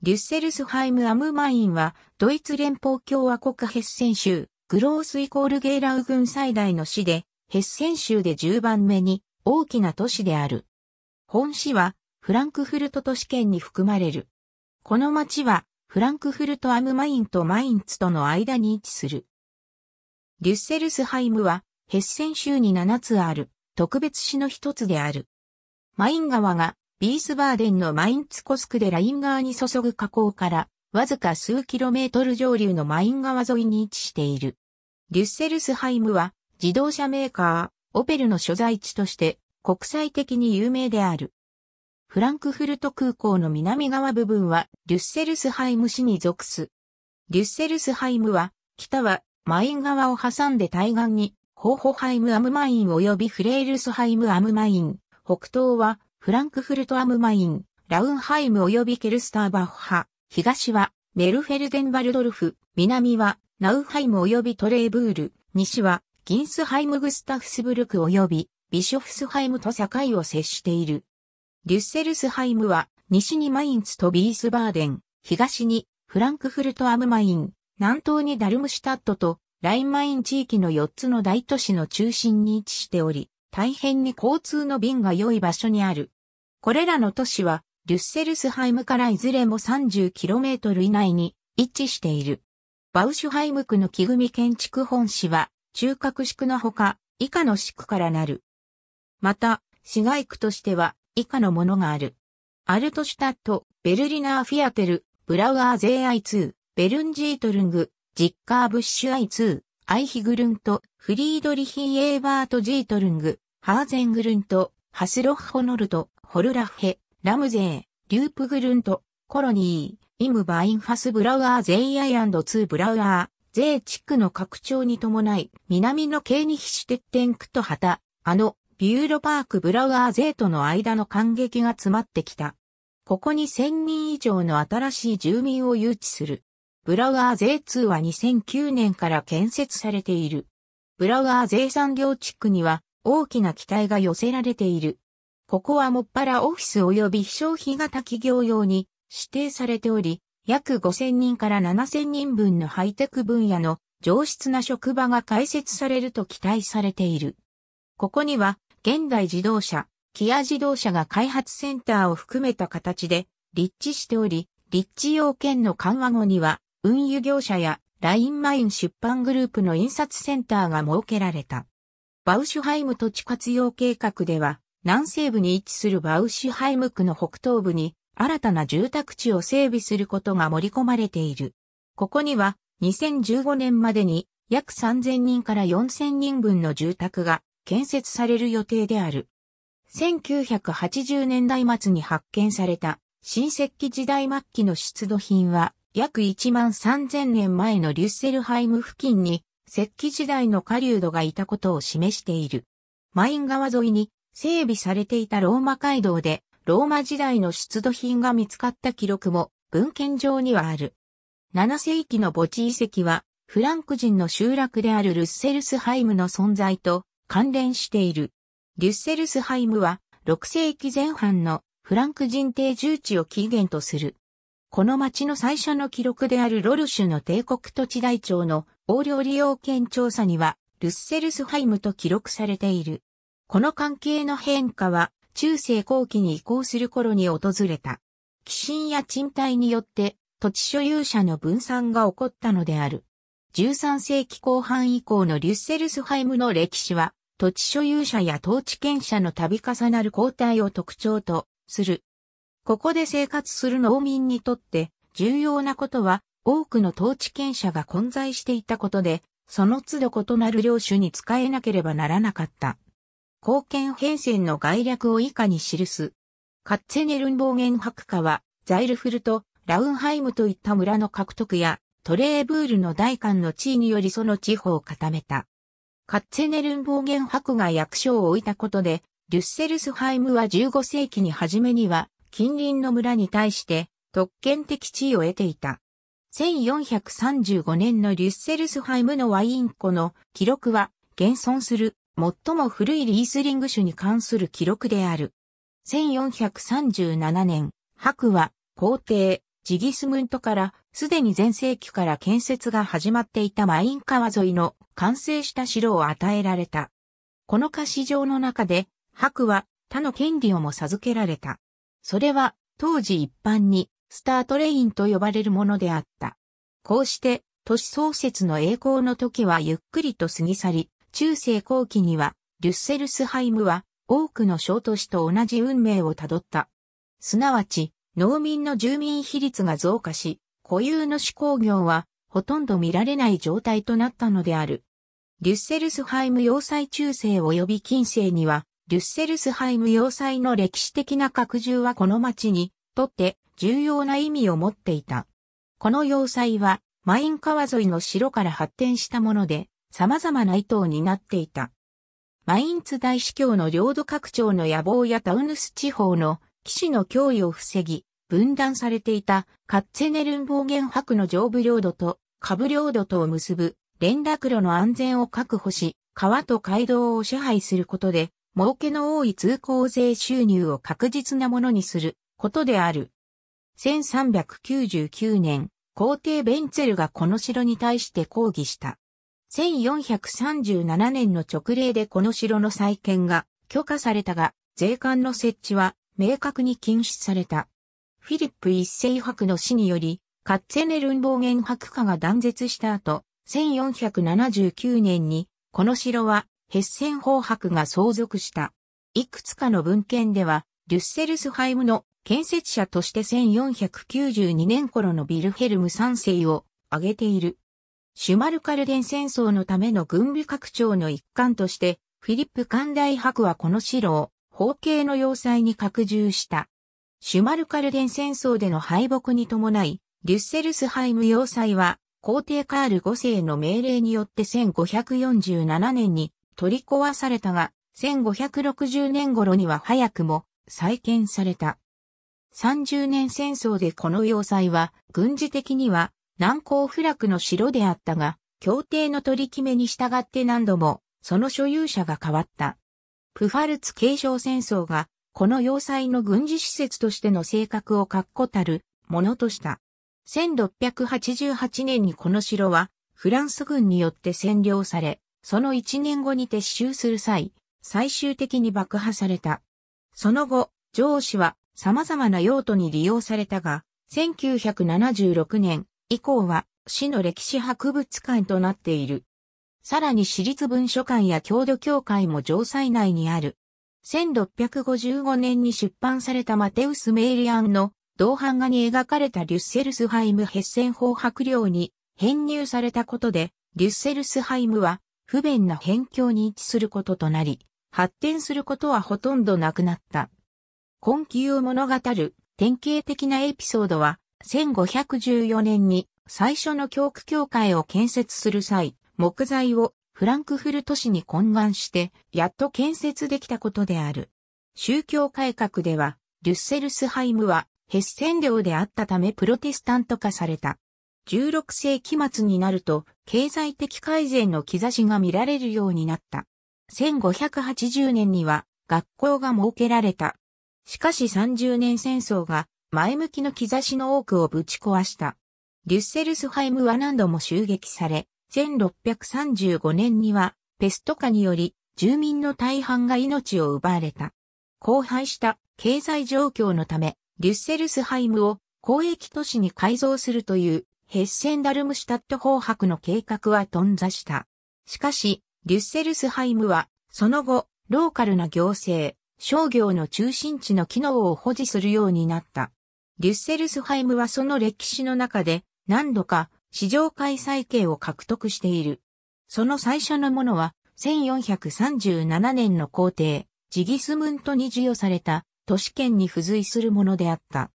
デュッセルスハイム・アムマインは、ドイツ連邦共和国ヘッセン州、グロースイコールゲーラウ軍最大の市で、ヘッセン州で10番目に大きな都市である。本市は、フランクフルト都市圏に含まれる。この町は、フランクフルト・アムマインとマインツとの間に位置する。デュッセルスハイムは、ヘッセン州に7つある、特別市の一つである。マイン川がビースバーデンのマインツコスクでライン川に注ぐ河口から、わずか数キロメートル上流のマイン川沿いに位置している。デュッセルスハイムは、自動車メーカー、オペルの所在地として、国際的に有名である。フランクフルト空港の南側部分は、デュッセルスハイム市に属す。デュッセルスハイムは、北は、マイン川を挟んで対岸に、ホーホハイムアムマイン及びフレールスハイムアムマイン、北東は、フランクフルトアムマイン、ラウンハイム及びケルスターバッハ、東はメルフェルデンバルドルフ、南はナウハイム及びトレーブール、西はギンスハイムグスタフスブルク及びビショフスハイムと境を接している。デュッセルスハイムは西にマインツとビースバーデン、東にフランクフルトアムマイン、南東にダルムシュタットとラインマイン地域の4つの大都市の中心に位置しており、大変に交通の便が良い場所にある。これらの都市は、デュッセルスハイムからいずれも 30km 以内に位置している。バウシュハイム区の木組建築本市は、中核市区のほか、以下の市区からなる。また、市街区としては、以下のものがある。アルトシュタット、ベルリナーフィアテル、ブラウアーゼーツー、ベルンジートルング、ジッカーブッシュアイツー、アイヒグルント、フリードリヒーエーバートジートルング、ハーゼングルント、ハスロッホノルト、ホルラッヘ、ラムゼー、リュープグルント、コロニー、イムバインファスブラウアーゼイアイツーブラウアー、ゼー地区の拡張に伴い、南のケーニヒシュテッテンクとタ、あの、ビューロパークブラウアーゼーとの間の感激が詰まってきた。ここに1000人以上の新しい住民を誘致する。ブラウアーゼー2は2009年から建設されている。ブラウアーゼー産業地区には大きな期待が寄せられている。ここはもっぱらオフィス及び非消費型企業用に指定されており、約5000人から7000人分のハイテク分野の上質な職場が開設されると期待されている。ここには、現代自動車、キア自動車が開発センターを含めた形で立地しており、立地要件の緩和後には、運輸業者やラインマイン出版グループの印刷センターが設けられた。バウシュハイム土地活用計画では、南西部に位置するバウシュハイム区の北東部に、新たな住宅地を整備することが盛り込まれている。ここには、2015年までに、約3000人から4000人分の住宅が建設される予定である。1980年代末に発見された新石器時代末期の出土品は約1万3000年前のリュッセルハイム付近に石器時代の狩人がいたことを示している。マイン川沿いに整備されていたローマ街道で、ローマ時代の出土品が見つかった記録も文献上にはある。7世紀の墓地遺跡は、フランク人の集落であるルッセルスハイムの存在と関連している。リュッセルスハイムは6世紀前半のフランク人定住地を起源とする。この町の最初の記録であるロルシュの帝国土地台帳の横領利用権調査には、ルッセルスハイムと記録されている。この関係の変化は、中世後期に移行する頃に訪れた。寄進や賃貸によって、土地所有者の分散が起こったのである。13世紀後半以降のリュッセルスハイムの歴史は、土地所有者や統治権者の度重なる交代を特徴とする。ここで生活する農民にとって重要なことは多くの統治権者が混在していたことで、その都度異なる領主に使えなければならなかった。貢献変遷の概略を以下に記す。カッツェネルンボーゲン博家は、ザイルフルト、ラウンハイムといった村の獲得や、トレーブールの大官の地位によりその地方を固めた。カッツェネルンボーゲン博が役所を置いたことで、デュッセルスハイムは15世紀に初めには、近隣の村に対して、特権的地位を得ていた。1435年のリュッセルスハイムのワイン湖の記録は現存する最も古いリースリング種に関する記録である。1437年、白は皇帝ジギスムントからすでに前世紀から建設が始まっていたマイン川沿いの完成した城を与えられた。この歌詞城の中で白は他の権利をも授けられた。それは当時一般にスタートレインと呼ばれるものであった。こうして、都市創設の栄光の時はゆっくりと過ぎ去り、中世後期には、デュッセルスハイムは、多くの小都市と同じ運命をたどった。すなわち、農民の住民比率が増加し、固有の手工業は、ほとんど見られない状態となったのである。デュッセルスハイム要塞中世及び近世には、デュッセルスハイム要塞の歴史的な拡充はこの町にとって重要な意味を持っていた。この要塞は、マイン川沿いの城から発展したもので、様々な意図を担っていた。マインツ大司教の領土拡張の野望やタウヌス地方の騎士の脅威を防ぎ、分断されていたカッツェネルン暴言白の上部領土と下部領土とを結ぶ連絡路の安全を確保し、川と街道を支配することで、儲けの多い通行税収入を確実なものにすることである。1399年、皇帝ベンツェルがこの城に対して抗議した。1437年の直令でこの城の再建が許可されたが、税関の設置は明確に禁止された。フィリップ一世博の死により、カッツェネルン暴言博家が断絶した後、1479年に、この城は、ヘッセン法博が相続した。いくつかの文献では、リュッセルスハイムの建設者として1492年頃のビルヘルム3世を挙げている。シュマルカルデン戦争のための軍備拡張の一環として、フィリップダ大博はこの城を方形の要塞に拡充した。シュマルカルデン戦争での敗北に伴い、リュッセルスハイム要塞は、皇帝カール5世の命令によって1547年に取り壊されたが、1560年頃には早くも再建された。30年戦争でこの要塞は、軍事的には難攻不落の城であったが、協定の取り決めに従って何度も、その所有者が変わった。プファルツ継承戦争が、この要塞の軍事施設としての性格を確固たるものとした。1688年にこの城は、フランス軍によって占領され、その1年後に撤収する際、最終的に爆破された。その後、上司は様々な用途に利用されたが、1976年以降は市の歴史博物館となっている。さらに私立文書館や郷土協会も城塞内にある。1655年に出版されたマテウス・メイリアンの銅版画に描かれたリュッセルスハイム・ヘッセン法白領に編入されたことで、リュッセルスハイムは不便な辺境に位置することとなり、発展することはほとんどなくなった。根気を物語る典型的なエピソードは、1514年に最初の教区教会を建設する際、木材をフランクフルト市に懇願して、やっと建設できたことである。宗教改革では、リュッセルスハイムはヘッセン領であったためプロテスタント化された。16世紀末になると、経済的改善の兆しが見られるようになった。1580年には学校が設けられた。しかし30年戦争が前向きの兆しの多くをぶち壊した。デュッセルスハイムは何度も襲撃され、1635年にはペスト化により住民の大半が命を奪われた。荒廃した経済状況のため、デュッセルスハイムを公益都市に改造するというヘッセンダルムシュタット法白の計画は頓挫した。しかし、リュッセルスハイムは、その後、ローカルな行政、商業の中心地の機能を保持するようになった。リュッセルスハイムはその歴史の中で、何度か市場開催権を獲得している。その最初のものは、1437年の皇帝、ジギスムントに授与された都市圏に付随するものであった。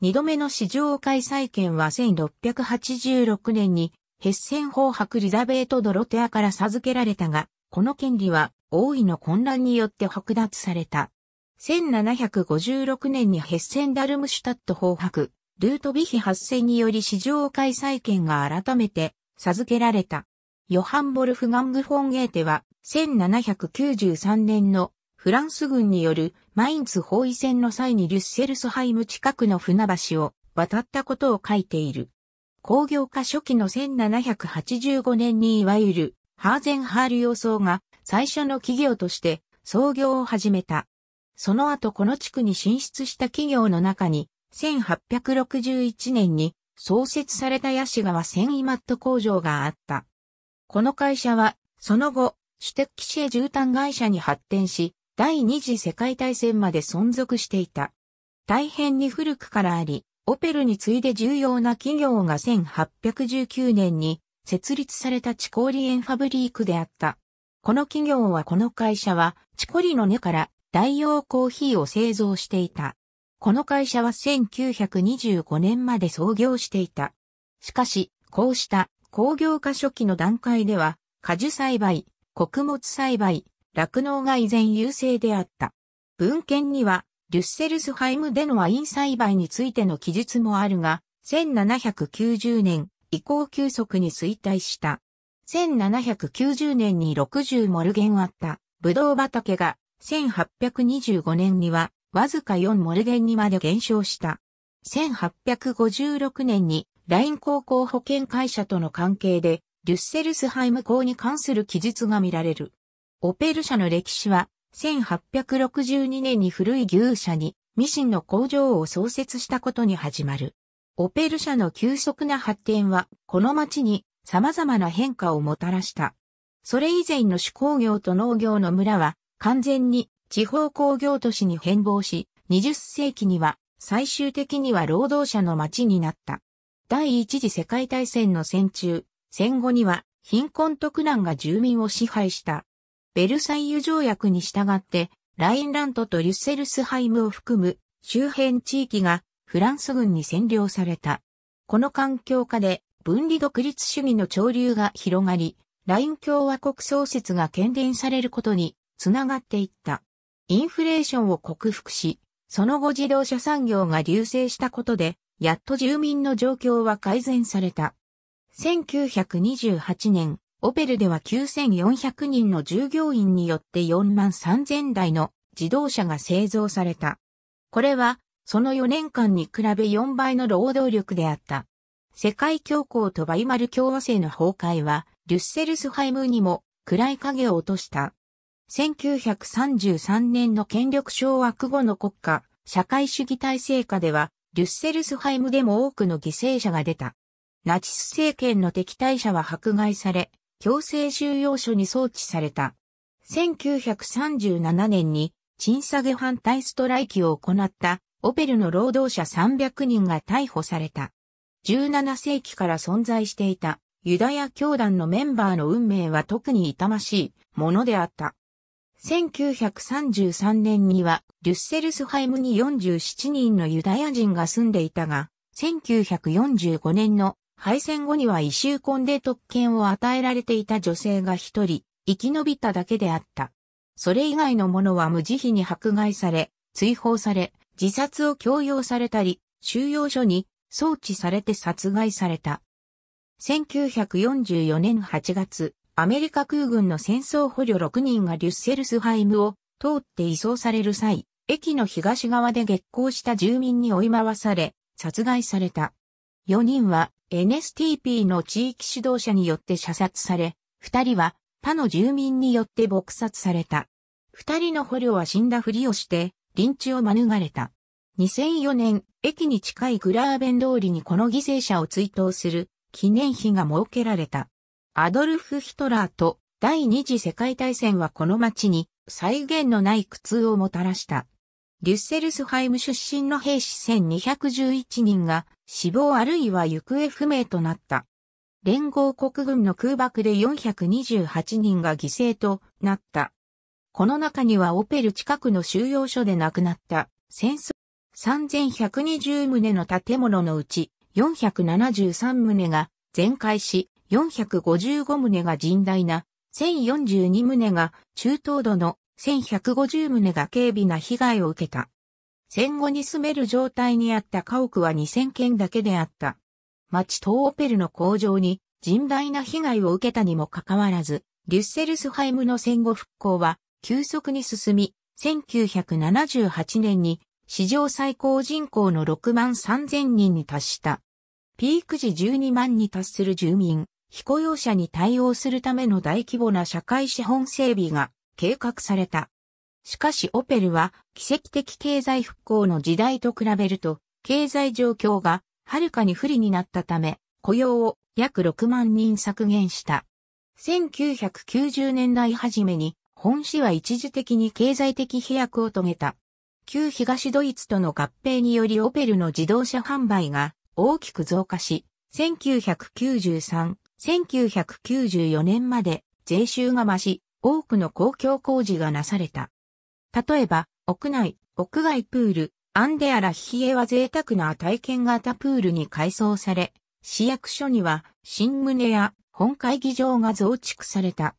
二度目の市場開催権は1686年にヘッセン法クリザベート・ドロテアから授けられたが、この権利は王位の混乱によって剥奪された。1756年にヘッセン・ダルムシュタット法ク、ルートビヒ発生により市場開催権が改めて授けられた。ヨハン・ボルフ・ガング・フォン・ゲーテは、1793年のフランス軍によるマインツ包囲戦の際にリュッセルスハイム近くの船橋を渡ったことを書いている。工業化初期の1785年にいわゆるハーゼンハール予想が最初の企業として創業を始めた。その後この地区に進出した企業の中に1861年に創設されたヤシワ繊維マット工場があった。この会社はその後、主敵市営絨毯会社に発展し、第二次世界大戦まで存続していた。大変に古くからあり、オペルに次いで重要な企業が1819年に設立されたチコリエンファブリークであった。この企業はこの会社はチコリの根から代用コーヒーを製造していた。この会社は1925年まで創業していた。しかし、こうした工業化初期の段階では果樹栽培、穀物栽培、酪農が依然優勢であった。文献にはリュッセルスハイムでのワイン栽培についての記述もあるが、1790年以降急速に衰退した。1790年に60モルゲンあったブドウ畑が1825年にはわずか4モルゲンにまで減少した。1856年にライン高校保険会社との関係でリュッセルスハイム校に関する記述が見られる。オペル社の歴史は1862年に古い牛舎にミシンの工場を創設したことに始まる。オペル社の急速な発展は、この町に様々な変化をもたらした。それ以前の手工業と農業の村は、完全に地方工業都市に変貌し、20世紀には最終的には労働者の町になった。第一次世界大戦の戦中、戦後には貧困と苦難が住民を支配した。ベルサイユ条約に従って、ラインラントとリュッセルスハイムを含む周辺地域がフランス軍に占領された。この環境下で分離独立主義の潮流が広がり、ライン共和国創設が懸念されることにつながっていった。インフレーションを克服し、その後自動車産業が隆盛したことで、やっと住民の状況は改善された。1928年、オペルでは9400人の従業員によって4万3000台の自動車が製造された。これは、その4年間に比べ4倍の労働力であった。世界恐慌とバイマル共和制の崩壊は、リュッセルスハイムにも暗い影を落とした。1933年の権力掌握後の国家、社会主義体制下では、リュッセルスハイムでも多くの犠牲者が出た。ナチス政権の敵対者は迫害され、強制収容所に送致された。1937年に賃下げ反対ストライキを行ったオペルの労働者300人が逮捕された。17世紀から存在していたユダヤ教団のメンバーの運命は特に痛ましいものであった。1933年にはデュッセルスハイムに47人のユダヤ人が住んでいたが、1945年の敗戦後には異臭婚で特権を与えられていた女性が一人、生き延びただけであった。それ以外の者は無慈悲に迫害され、追放され、自殺を強要されたり、収容所に送致されて殺害された。1944年8月、アメリカ空軍の戦争捕虜6人がリュッセルスハイムを通って移送される際、駅の東側で激光した住民に追い回され、殺害された。4人は NSTP の地域指導者によって射殺され、二人は他の住民によって撲殺された。二人の捕虜は死んだふりをして、臨地を免れた。2004年、駅に近いグラーベン通りにこの犠牲者を追悼する記念碑が設けられた。アドルフ・ヒトラーと第二次世界大戦はこの街に再現のない苦痛をもたらした。リュッセルスハイム出身の兵士1211人が死亡あるいは行方不明となった。連合国軍の空爆で428人が犠牲となった。この中にはオペル近くの収容所で亡くなった戦争3120棟の建物のうち473棟が全壊し455棟が甚大な1042棟が中等度の1150棟が軽微な被害を受けた。戦後に住める状態にあった家屋は2000件だけであった。町東オペルの工場に甚大な被害を受けたにもかかわらず、リュッセルスハイムの戦後復興は急速に進み、1978年に史上最高人口の6万3000人に達した。ピーク時12万に達する住民、非雇用者に対応するための大規模な社会資本整備が計画された。しかしオペルは奇跡的経済復興の時代と比べると経済状況がはるかに不利になったため雇用を約6万人削減した。1990年代初めに本市は一時的に経済的飛躍を遂げた。旧東ドイツとの合併によりオペルの自動車販売が大きく増加し、1993、1994年まで税収が増し、多くの公共工事がなされた。例えば、屋内、屋外プール、アンデアラヒエは贅沢な体験型プールに改装され、市役所には新棟や本会議場が増築された。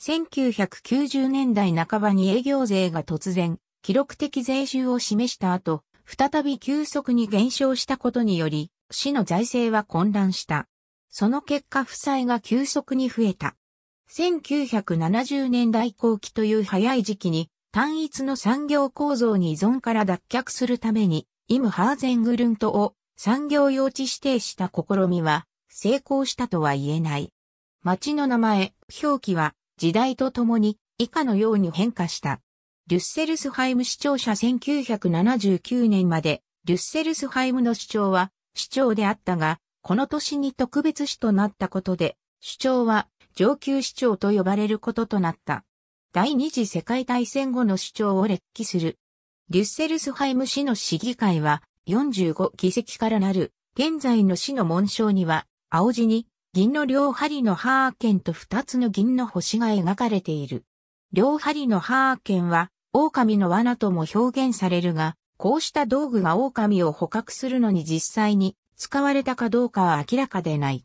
1990年代半ばに営業税が突然、記録的税収を示した後、再び急速に減少したことにより、市の財政は混乱した。その結果負債が急速に増えた。1970年代後期という早い時期に単一の産業構造に依存から脱却するために、イム・ハーゼングルントを産業用地指定した試みは成功したとは言えない。町の名前、表記は時代とともに以下のように変化した。デュッセルスハイム市長舎1979年まで、デュッセルスハイムの市長は市長であったが、この年に特別市となったことで、市長は上級市長と呼ばれることとなった。第二次世界大戦後の市長を列記する。デュッセルスハイム市の市議会は45議席からなる、現在の市の紋章には、青地に銀の両針のハーケンと二つの銀の星が描かれている。両針のハーケンは、狼の罠とも表現されるが、こうした道具が狼を捕獲するのに実際に使われたかどうかは明らかでない。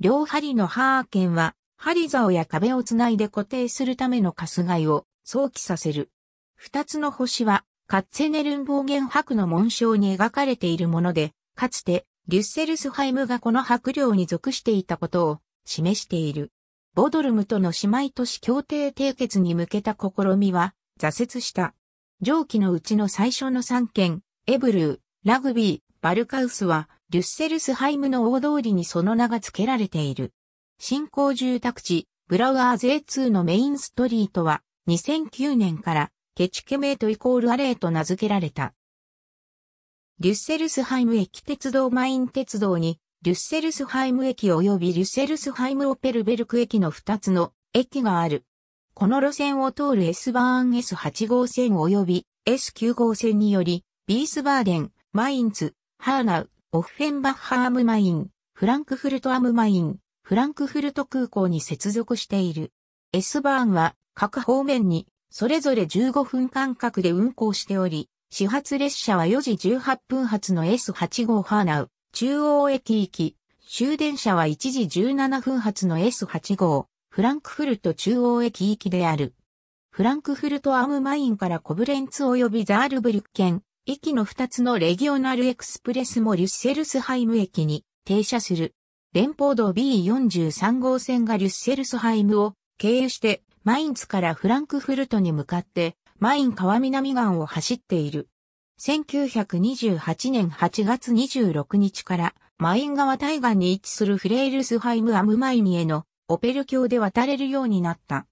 両針のハーケンは針竿や壁をつないで固定するためのカスガイを想起させる。二つの星は、カッツェネルン暴言白の紋章に描かれているもので、かつて、リュッセルスハイムがこの白領に属していたことを示している。ボドルムとの姉妹都市協定締結に向けた試みは挫折した。上記のうちの最初の三件、エブルー、ラグビー、バルカウスは、リュッセルスハイムの大通りにその名が付けられている。新興住宅地、ブラウアー z 2のメインストリートは、2009年から、ケチケメートイコールアレーと名付けられた。リュッセルスハイム駅鉄道マイン鉄道に、リュッセルスハイム駅及びリュッセルスハイムオペルベルク駅の2つの駅がある。この路線を通る S バーン S8 号線及び S9 号線により、ビースバーデン、マインツ、ハーナウ、オッフェンバッハアムマイン、フランクフルトアムマイン、フランクフルト空港に接続している。S バーンは各方面にそれぞれ15分間隔で運行しており、始発列車は4時18分発の S8 号ハーナウ、中央駅行き、終電車は1時17分発の S8 号、フランクフルト中央駅行きである。フランクフルトアームマインからコブレンツ及びザールブリュッケン、駅の2つのレギオナルエクスプレスもリュッセルスハイム駅に停車する。連邦道 B43 号線がリュッセルスハイムを経由してマインツからフランクフルトに向かってマイン川南岸を走っている。1928年8月26日からマイン川対岸に位置するフレイルスハイムアムマイニへのオペル橋で渡れるようになった。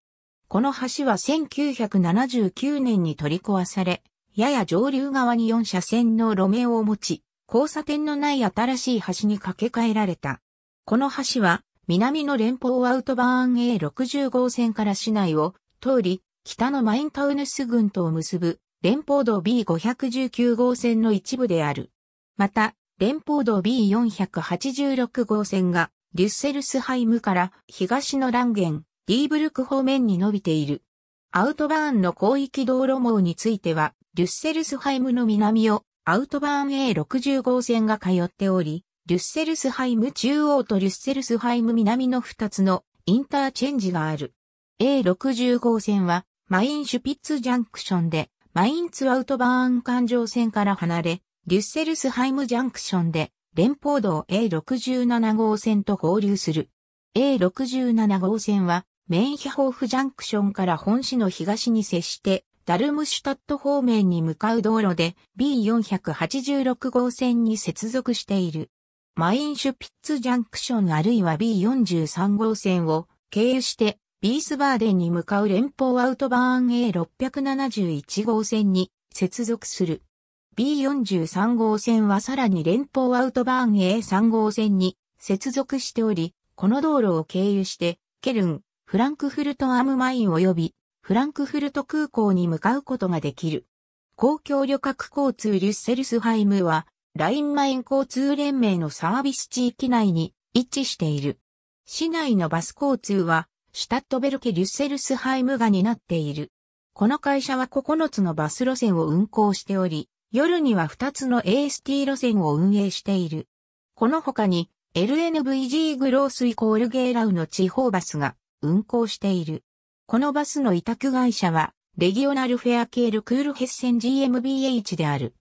この橋は1979年に取り壊され、やや上流側に4車線の路面を持ち、交差点のない新しい橋に架け替えられた。この橋は、南の連邦アウトバーン A60 号線から市内を通り、北のマインタウヌス群とを結ぶ連邦道 B519 号線の一部である。また、連邦道 B486 号線がデュッセルスハイムから東のランゲン、ディーブルク方面に伸びている。アウトバーンの広域道路網については、デュッセルスハイムの南をアウトバーン A60 号線が通っており、リュッセルスハイム中央とリュッセルスハイム南の2つのインターチェンジがある。A60 号線はマインシュピッツジャンクションでマインツアウトバーン環状線から離れ、リュッセルスハイムジャンクションで連邦道 A67 号線と合流する。A67 号線はメインヒホーフジャンクションから本市の東に接してダルムシュタット方面に向かう道路で B486 号線に接続している。マインシュピッツジャンクションあるいは B43 号線を経由してビースバーデンに向かう連邦アウトバーン A671 号線に接続する。B43 号線はさらに連邦アウトバーン A3 号線に接続しており、この道路を経由してケルン、フランクフルトアムマイン及びフランクフルト空港に向かうことができる。公共旅客交通リュッセルスハイムはラインマイン交通連盟のサービス地域内に位置している。市内のバス交通は、シュタットベルケ・リュッセルスハイムが担っている。この会社は9つのバス路線を運行しており、夜には2つの AST 路線を運営している。この他に、LNVG グロースイコールゲーラウの地方バスが運行している。このバスの委託会社は、レギオナルフェアケールクールヘッセン GmbH である。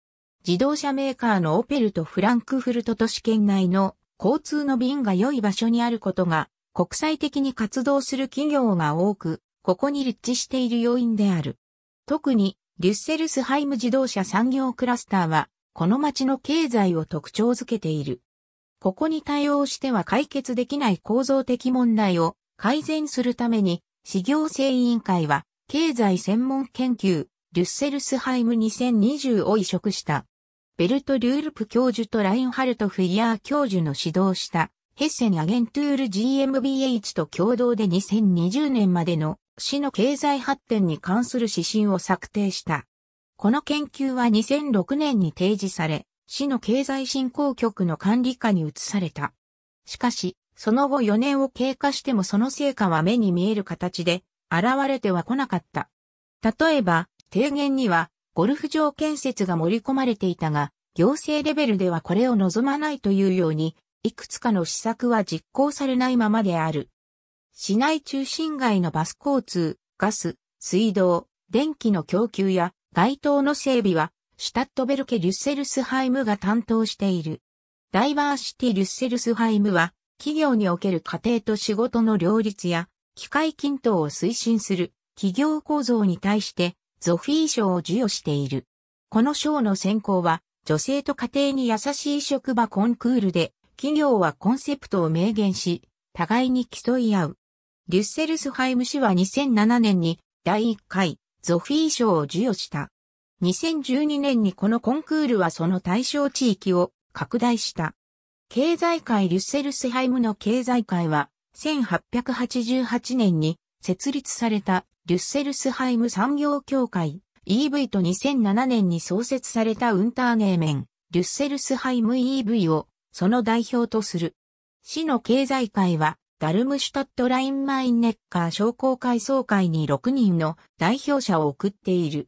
自動車メーカーのオペルとフランクフルト都市圏内の交通の便が良い場所にあることが国際的に活動する企業が多く、ここに立地している要因である。特に、デュッセルスハイム自動車産業クラスターは、この街の経済を特徴づけている。ここに対応しては解決できない構造的問題を改善するために、市行政委員会は、経済専門研究、デュッセルスハイム2020を移植した。ベルト・リュールプ教授とラインハルト・フィギアー教授の指導したヘッセン・アゲントゥール GmbH と共同で2020年までの市の経済発展に関する指針を策定した。この研究は2006年に提示され、市の経済振興局の管理下に移された。しかし、その後4年を経過してもその成果は目に見える形で現れてはこなかった。例えば、提言にはゴルフ場建設が盛り込まれていたが、行政レベルではこれを望まないというように、いくつかの施策は実行されないままである。市内中心街のバス交通、ガス、水道、電気の供給や街灯の整備は、シュタットベルケ・リュッセルスハイムが担当している。ダイバーシティ・リュッセルスハイムは、企業における家庭と仕事の両立や、機械均等を推進する企業構造に対して、ゾフィー賞を授与している。この賞の選考は、女性と家庭に優しい職場コンクールで、企業はコンセプトを明言し、互いに競い合う。デュッセルスハイム氏は2007年に第1回ゾフィー賞を授与した。2012年にこのコンクールはその対象地域を拡大した。経済界デュッセルスハイムの経済界は1888年に設立されたデュッセルスハイム産業協会 EV と2007年に創設されたウンターネーメン、デュッセルスハイム EV をその代表とする。市の経済界は、ダルムシュタットラインマインネッカー商工会総会に6人の代表者を送っている。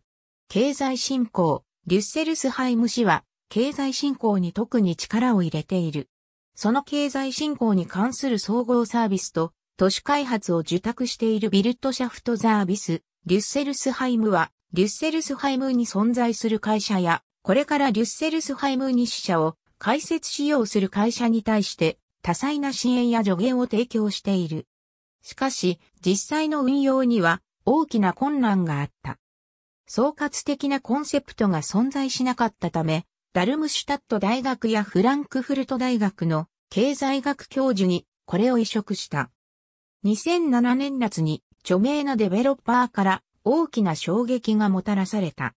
経済振興、デュッセルスハイム市は、経済振興に特に力を入れている。その経済振興に関する総合サービスと都市開発を受託しているビルトシャフトザービス、リュッセルスハイムは、リュッセルスハイムに存在する会社や、これからリュッセルスハイムに支社を開設しようする会社に対して、多彩な支援や助言を提供している。しかし、実際の運用には大きな困難があった。総括的なコンセプトが存在しなかったため、ダルムシュタット大学やフランクフルト大学の経済学教授にこれを移植した。2007年夏に著名なデベロッパーから大きな衝撃がもたらされた。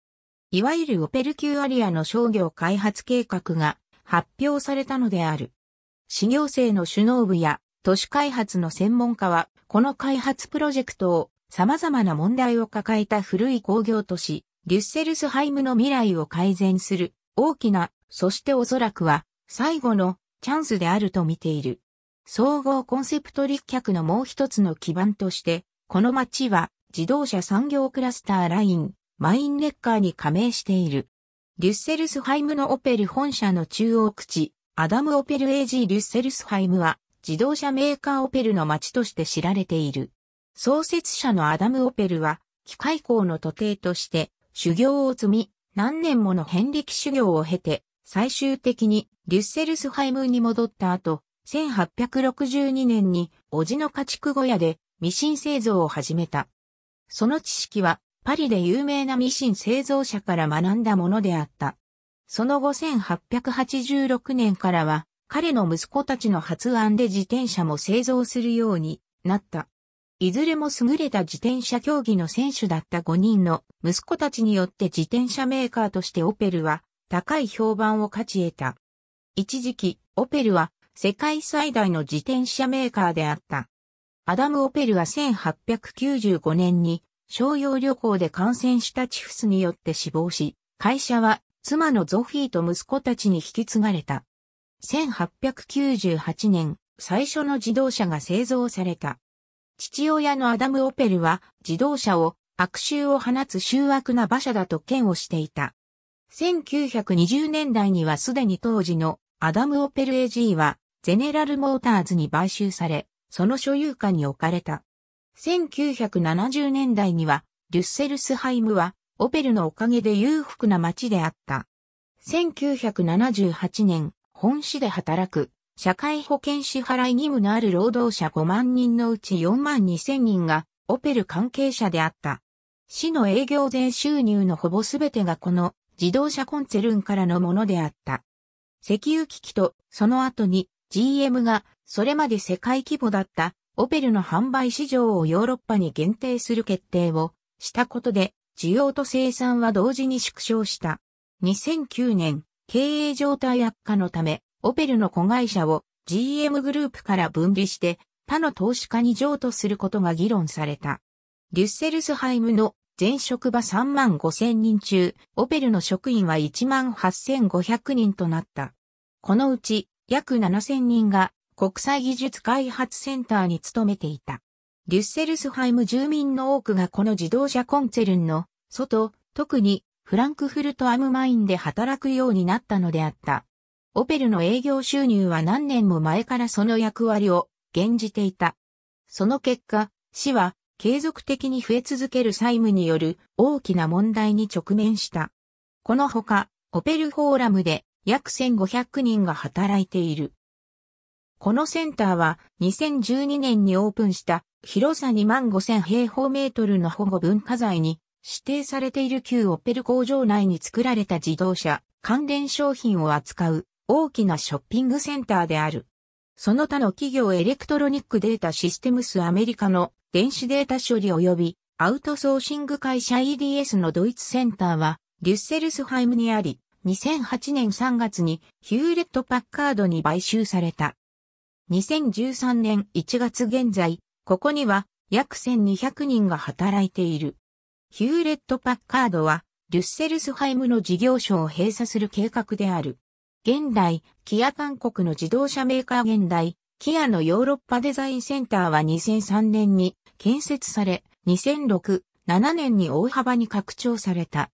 いわゆるオペルキューアリアの商業開発計画が発表されたのである。市行政の首脳部や都市開発の専門家は、この開発プロジェクトを様々な問題を抱えた古い工業都市、デュッセルスハイムの未来を改善する大きな、そしておそらくは最後のチャンスであると見ている。総合コンセプト立脚のもう一つの基盤として、この町は自動車産業クラスターライン、マインレッカーに加盟している。リュッセルスハイムのオペル本社の中央口、アダム・オペル AG リュッセルスハイムは自動車メーカーオペルの町として知られている。創設者のアダム・オペルは、機械工の徒弟として修行を積み、何年もの遍歴修行を経て、最終的にリュッセルスハイムに戻った後、1862年に、叔父の家畜小屋でミシン製造を始めた。その知識は、パリで有名なミシン製造者から学んだものであった。その後1886年からは、彼の息子たちの発案で自転車も製造するようになった。いずれも優れた自転車競技の選手だった5人の息子たちによって自転車メーカーとしてオペルは高い評判を勝ち得た。一時期、オペルは世界最大の自転車メーカーであった。アダム・オペルは1895年に商用旅行で感染したチフスによって死亡し、会社は妻のゾフィーと息子たちに引き継がれた。1898年、最初の自動車が製造された。父親のアダム・オペルは自動車を悪臭を放つ醜悪な馬車だと嫌悪していた。1920年代にはすでに当時のアダム・オペル AG はゼネラルモーターズに買収され、その所有下に置かれた。1970年代には、デュッセルスハイムは、オペルのおかげで裕福な街であった。1978年、本市で働く、社会保険支払い義務のある労働者5万人のうち4万2千人が、オペル関係者であった。市の営業税収入のほぼすべてがこの自動車コンツェルンからのものであった。石油危機とその後に GM がそれまで世界規模だったオペルの販売市場をヨーロッパに限定する決定をしたことで需要と生産は同時に縮小した。2009年、経営状態悪化のため、オペルの子会社を GM グループから分離して他の投資家に譲渡することが議論された。デュッセルスハイムの全職場3万5千人中、オペルの職員は1万8500人となった。このうち約7000人が国際技術開発センターに勤めていた。デュッセルスハイム住民の多くがこの自動車コンツェルンの外、特にフランクフルトアムマインで働くようになったのであった。オペルの営業収入は何年も前からその役割を現じていた。その結果、市は継続的に増え続ける債務による大きな問題に直面した。このほか、オペルフォーラムで約1500人が働いている。このセンターは2012年にオープンした広さ2万5000平方メートルの保護文化財に指定されている旧オペル工場内に作られた自動車関連商品を扱う大きなショッピングセンターである。その他の企業エレクトロニックデータシステムスアメリカの電子データ処理及びアウトソーシング会社 EDS のドイツセンターはデュッセルスハイムにあり、2008年3月にヒューレット・パッカードに買収された。2013年1月現在、ここには約1200人が働いている。ヒューレット・パッカードは、デュッセルスハイムの事業所を閉鎖する計画である。現代、キア韓国の自動車メーカー現代、キアのヨーロッパデザインセンターは2003年に建設され、2006、7年に大幅に拡張された。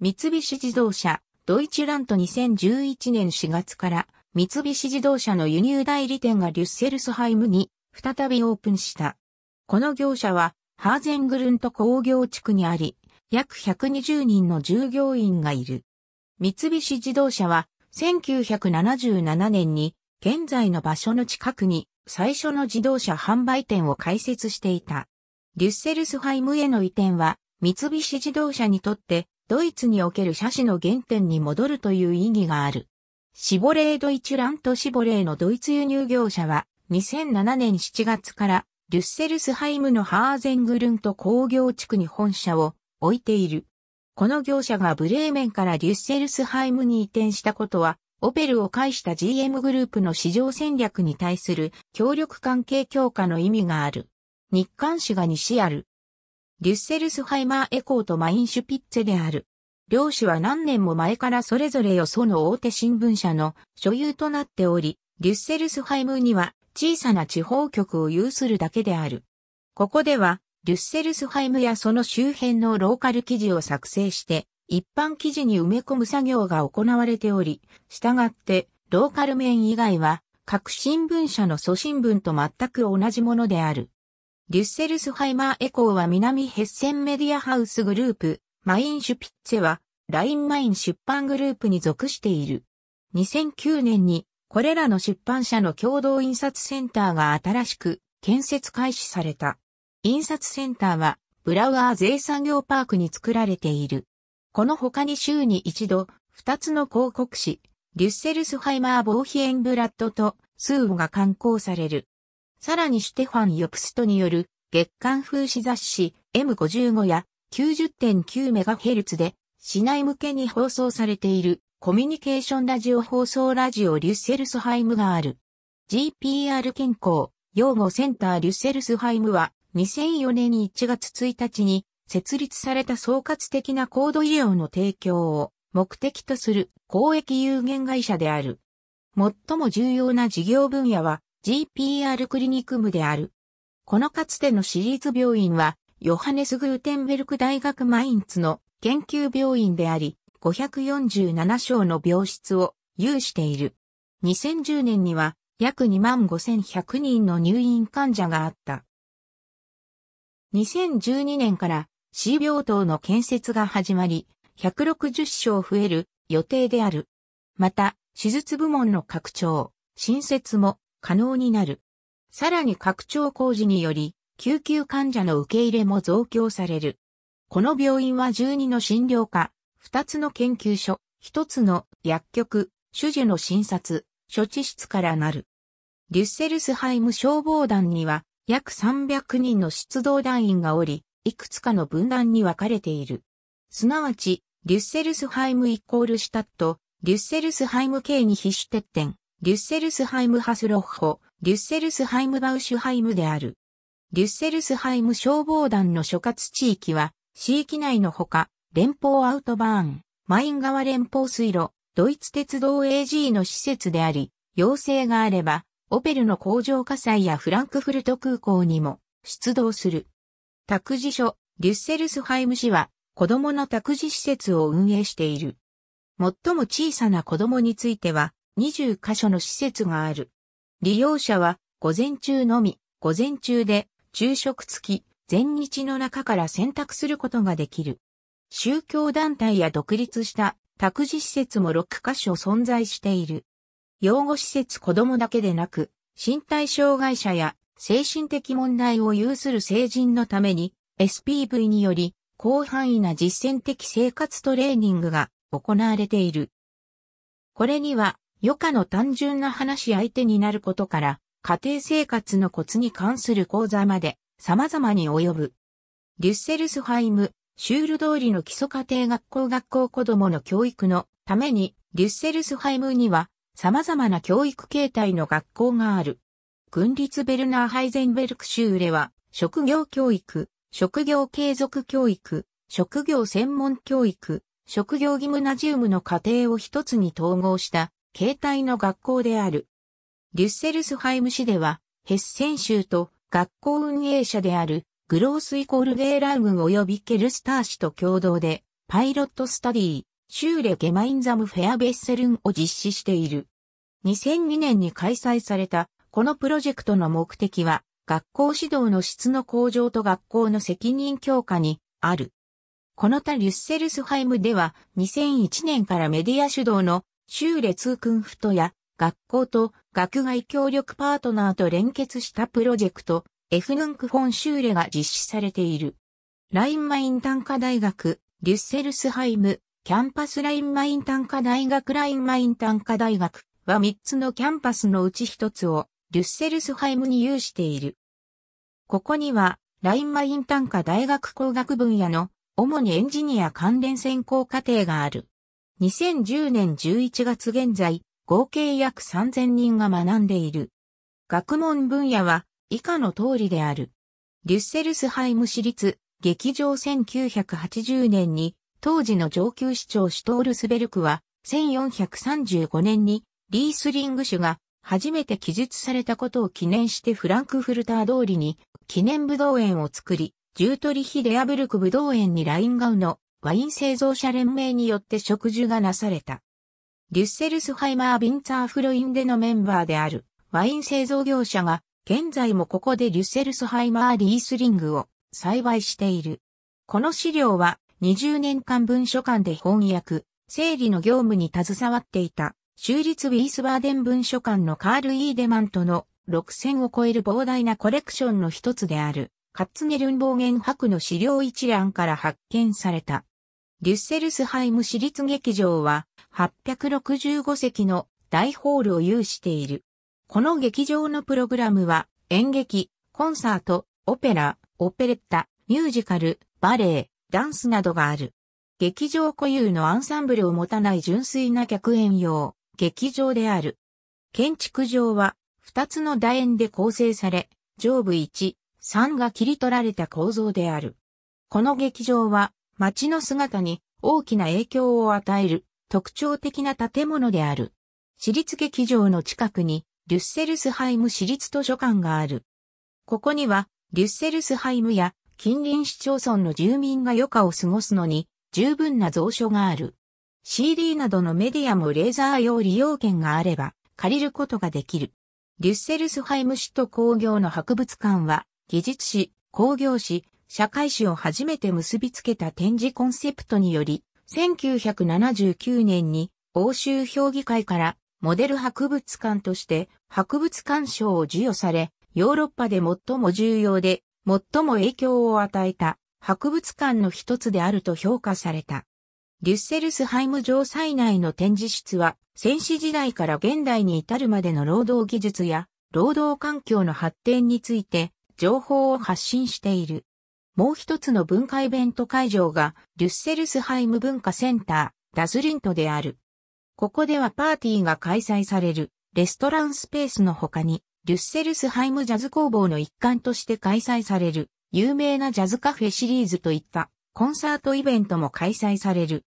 三菱自動車、ドイツラント2011年4月から三菱自動車の輸入代理店がリュッセルスハイムに再びオープンした。この業者はハーゼングルント工業地区にあり、約120人の従業員がいる。三菱自動車は1977年に現在の場所の近くに最初の自動車販売店を開設していた。リュッセルスハイムへの移転は三菱自動車にとってドイツにおける車種の原点に戻るという意義がある。シボレードイチュラントシボレーのドイツ輸入業者は2007年7月からデュッセルスハイムのハーゼングルント工業地区に本社を置いている。この業者がブレーメンからデュッセルスハイムに移転したことは、オペルを介した GM グループの市場戦略に対する協力関係強化の意味がある。日刊紙が西ある。リュッセルスハイマーエコーとマインシュピッツェである。両種は何年も前からそれぞれよその大手新聞社の所有となっており、リュッセルスハイムには小さな地方局を有するだけである。ここでは、リュッセルスハイムやその周辺のローカル記事を作成して、一般記事に埋め込む作業が行われており、従って、ローカル面以外は、各新聞社の祖新聞と全く同じものである。デュッセルスハイマーエコーは南ヘッセンメディアハウスグループ、マインシュピッツェは、ラインマイン出版グループに属している。2009年に、これらの出版社の共同印刷センターが新しく建設開始された。印刷センターは、ブラウアー税産業パークに作られている。この他に週に一度、二つの広告誌、デュッセルスハイマー・ボーヒエンブラッドと、スーオが刊行される。さらにシテファン・ヨプストによる月間風刺雑誌 M55 や 90.9MHz で市内向けに放送されているコミュニケーションラジオ放送ラジオリュッセルスハイムがある。GPR 健康擁護センターリュッセルスハイムは2004年1月1日に設立された総括的な高度医療の提供を目的とする公益有限会社である。最も重要な事業分野は GPR クリニクムである。このかつての私立病院は、ヨハネス・グーテンベルク大学マインツの研究病院であり、547床の病室を有している。2010年には約25,100人の入院患者があった。2012年から C 病棟の建設が始まり、160床増える予定である。また、手術部門の拡張、新設も可能になる。さらに拡張工事により、救急患者の受け入れも増強される。この病院は12の診療科、2つの研究所、1つの薬局、手術の診察、処置室からなる。デュッセルスハイム消防団には約300人の出動団員がおり、いくつかの分断に分かれている。すなわち、デュッセルスハイムイコールシタット、デュッセルスハイム系に必死鉄点、デュッセルスハイムハスロッホ、デュッセルスハイムバウシュハイムである。デュッセルスハイム消防団の所轄地域は、市域内のほか、連邦アウトバーン、マイン川連邦水路、ドイツ鉄道 AG の施設であり、要請があれば、オペルの工場火災やフランクフルト空港にも出動する。託児所、デュッセルスハイム市は、子供の託児施設を運営している。最も小さな子供については、20カ所の施設がある。利用者は午前中のみ、午前中で昼食付き、全日の中から選択することができる。宗教団体や独立した託児施設も6カ所存在している。養護施設子供だけでなく、身体障害者や精神的問題を有する成人のために SPV により広範囲な実践的生活トレーニングが行われている。これには余暇の単純な話し相手になることから、家庭生活のコツに関する講座まで様々に及ぶ。デュッセルスハイム、シュール通りの基礎家庭学校学校子供の教育のために、デュッセルスハイムには様々な教育形態の学校がある。軍立ベルナーハイゼンベルクシュールは、職業教育、職業継続教育、職業専門教育、職業義務ナジウムの過程を一つに統合した携帯の学校である。デュッセルスハイム市では、ヘッセン州と学校運営者であるグロースイコールゲーラー軍及びケルスター市と共同で、パイロットスタディー、シューレ・ゲマインザム・フェア・ベッセルンを実施している。2002年に開催された、このプロジェクトの目的は、学校指導の質の向上と学校の責任強化にある。この他リュッセルスハイムでは2001年からメディア主導の州列君府とや学校と学外協力パートナーと連結したプロジェクト F ヌンクフォューレが実施されている。ラインマイン短科大学、デュッセルスハイム、キャンパスラインマイン短科大学ラインマイン短科大学は3つのキャンパスのうち1つをデュッセルスハイムに有している。ここにはラインマイン短科大学工学分野の主にエンジニア関連専攻課程がある。2010年11月現在、合計約3000人が学んでいる。学問分野は以下の通りである。デュッセルスハイム市立劇場1980年に当時の上級市長シュトールスベルクは1435年にリースリング種が初めて記述されたことを記念してフランクフルター通りに記念武道園を作り、ジュートリヒデアブルク武道園にラインガウのワイン製造者連盟によって植樹がなされた。デュッセルスハイマー・ビンツァーフロインでのメンバーであるワイン製造業者が現在もここでデュッセルスハイマー・リースリングを栽培している。この資料は20年間文書館で翻訳、整理の業務に携わっていた州立ウィースバーデン文書館のカール・イーデマントの6000を超える膨大なコレクションの一つであるカッツネルンボーゲン博の資料一覧から発見された。リュッセルスハイム市立劇場は865席の大ホールを有している。この劇場のプログラムは演劇、コンサート、オペラ、オペレッタ、ミュージカル、バレエ、ダンスなどがある。劇場固有のアンサンブルを持たない純粋な客演用、劇場である。建築上は2つの楕円で構成され、上部1、3が切り取られた構造である。この劇場は街の姿に大きな影響を与える特徴的な建物である。私立劇場の近くにリュッセルスハイム市立図書館がある。ここにはリュッセルスハイムや近隣市町村の住民が余暇を過ごすのに十分な蔵書がある。CD などのメディアもレーザー用利用券があれば借りることができる。リュッセルスハイム市と工業の博物館は技術史、工業史、社会史を初めて結びつけた展示コンセプトにより、1979年に欧州評議会からモデル博物館として博物館賞を授与され、ヨーロッパで最も重要で最も影響を与えた博物館の一つであると評価された。デュッセルスハイム城祭内の展示室は、戦死時代から現代に至るまでの労働技術や、労働環境の発展について、情報を発信している。もう一つの文化イベント会場が、デュッセルスハイム文化センター、ダズリントである。ここではパーティーが開催される、レストランスペースの他に、デュッセルスハイムジャズ工房の一環として開催される、有名なジャズカフェシリーズといったコンサートイベントも開催される。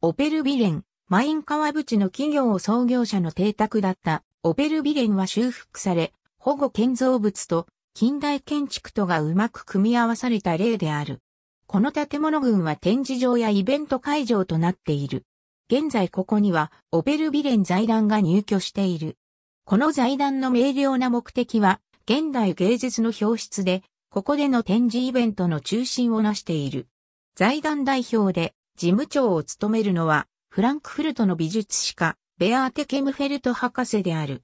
オペルビレン、マイン川淵の企業を創業者の邸宅だったオペルビレンは修復され、保護建造物と近代建築とがうまく組み合わされた例である。この建物群は展示場やイベント会場となっている。現在ここにはオベルビレン財団が入居している。この財団の明瞭な目的は、現代芸術の表出で、ここでの展示イベントの中心をなしている。財団代表で事務長を務めるのは、フランクフルトの美術史家、ベアーテ・ケムフェルト博士である。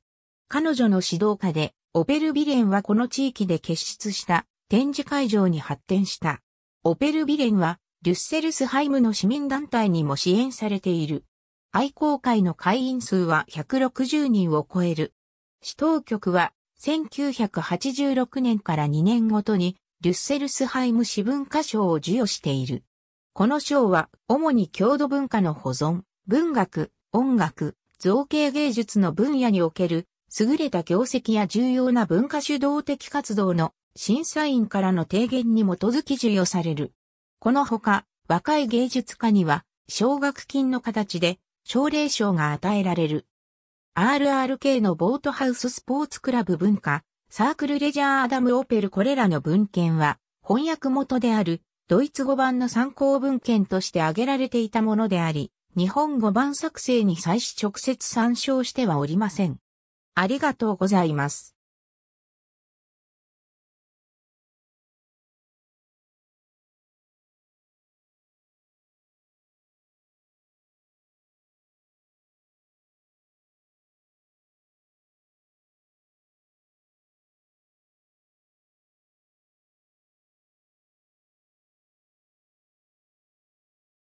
彼女の指導下で、オペルビレンはこの地域で結出した展示会場に発展した。オペルビレンはデュッセルスハイムの市民団体にも支援されている。愛好会の会員数は160人を超える。市当局は1986年から2年ごとにデュッセルスハイム市文化賞を授与している。この賞は主に郷土文化の保存、文学、音楽、造形芸術の分野における優れた業績や重要な文化主導的活動の審査員からの提言に基づき授与される。このほか、若い芸術家には、奨学金の形で、奨励賞が与えられる。RRK のボートハウススポーツクラブ文化、サークルレジャーアダムオペルこれらの文献は、翻訳元である、ドイツ語版の参考文献として挙げられていたものであり、日本語版作成に際し直接参照してはおりません。ありがとうございます。